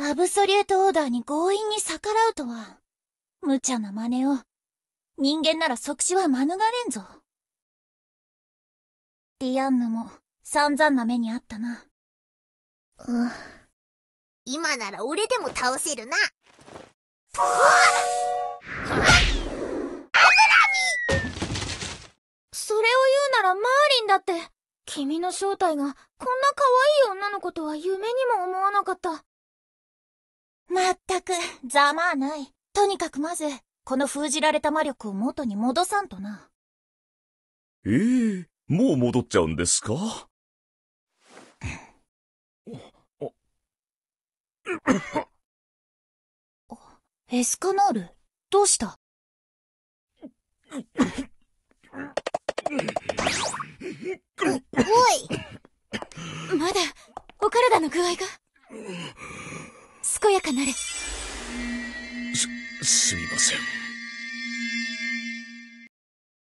アブソリュートオーダーに強引に逆らうとは、無茶な真似を。人間なら即死は免れんぞ。ディアンヌも散々な目にあったな。うん。今なら俺でも倒せるな。それを言うならマーリンだって、君の正体がこんな可愛い女の子とは夢にも思わなかった。ざまあない。とにかくまず、この封じられた魔力を元に戻さんとな。ええー、もう戻っちゃうんですかエスカノール、どうしたおいまだ、お体の具合が健やかなれ。すすみません